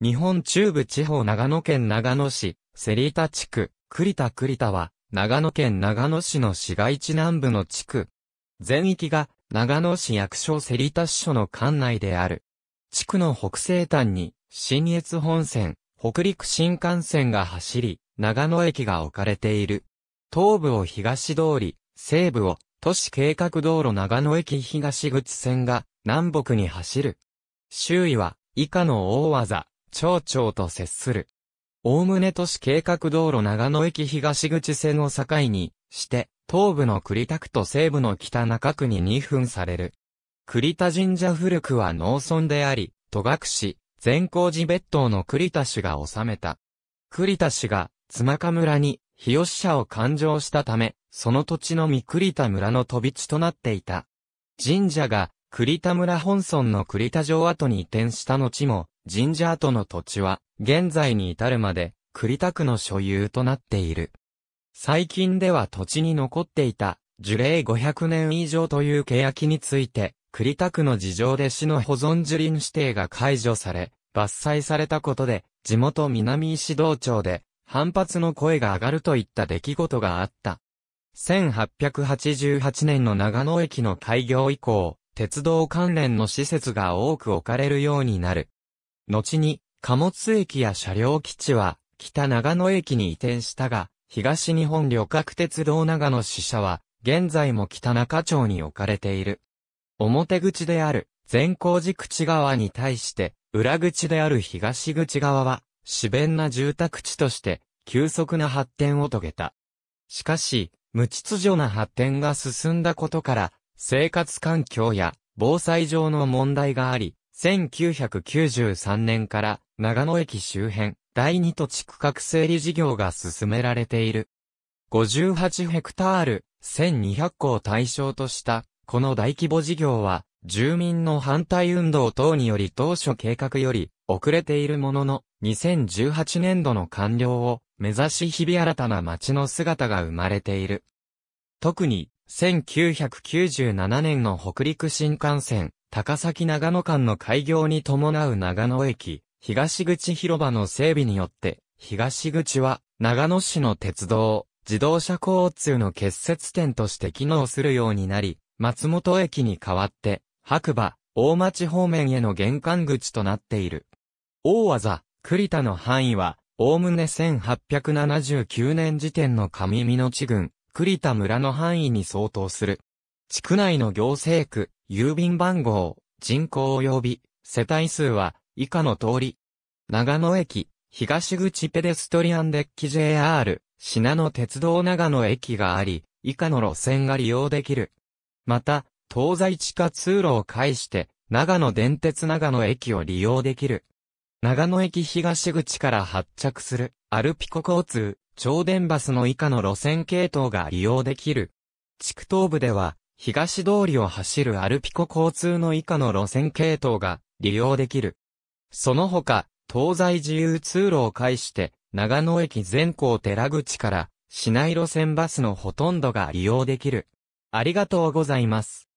日本中部地方長野県長野市、セリタ地区、栗田栗田は、長野県長野市の市街地南部の地区。全域が、長野市役所セリタ支所の管内である。地区の北西端に、新越本線、北陸新幹線が走り、長野駅が置かれている。東部を東通り、西部を都市計画道路長野駅東口線が南北に走る。周囲は以下の大技、町長と接する。おおむね都市計画道路長野駅東口線を境にして、東部の栗田区と西部の北中区に2分される。栗田神社古くは農村であり、戸隠市、善光寺別当の栗田氏が治めた。栗田氏が、妻鹿村に、日吉社を勘定したため、その土地のみ栗田村の飛び地となっていた。神社が、栗田村本村の栗田城跡に移転した後も、神社跡の土地は、現在に至るまで、栗田区の所有となっている。最近では土地に残っていた、樹齢500年以上という欅について、栗田区の事情で市の保存樹林指定が解除され、伐採されたことで、地元南石道町で、反発の声が上がるといった出来事があった。1888年の長野駅の開業以降、鉄道関連の施設が多く置かれるようになる。後に、貨物駅や車両基地は、北長野駅に移転したが、東日本旅客鉄道長野支社は、現在も北中町に置かれている。表口である、善光寺口側に対して、裏口である東口側は、自然な住宅地として、急速な発展を遂げた。しかし、無秩序な発展が進んだことから、生活環境や防災上の問題があり、1993年から長野駅周辺、第二土地区画整理事業が進められている。58ヘクタール、1200戸を対象とした、この大規模事業は、住民の反対運動等により当初計画より遅れているものの、2018年度の完了を目指し日々新たな街の姿が生まれている。特に、1997年の北陸新幹線、高崎長野間の開業に伴う長野駅、東口広場の整備によって、東口は長野市の鉄道、自動車交通の結節点として機能するようになり、松本駅に代わって、白馬、大町方面への玄関口となっている。大技、栗田の範囲は、おおむね1879年時点の上美野地郡、栗田村の範囲に相当する。地区内の行政区、郵便番号、人口及び世帯数は以下の通り。長野駅、東口ペデストリアンデッキ JR、品野鉄道長野駅があり、以下の路線が利用できる。また、東西地下通路を介して、長野電鉄長野駅を利用できる。長野駅東口から発着する、アルピコ交通、超電バスの以下の路線系統が利用できる。地区東部では、東通りを走るアルピコ交通の以下の路線系統が利用できる。その他、東西自由通路を介して、長野駅全校寺口から、市内路線バスのほとんどが利用できる。ありがとうございます。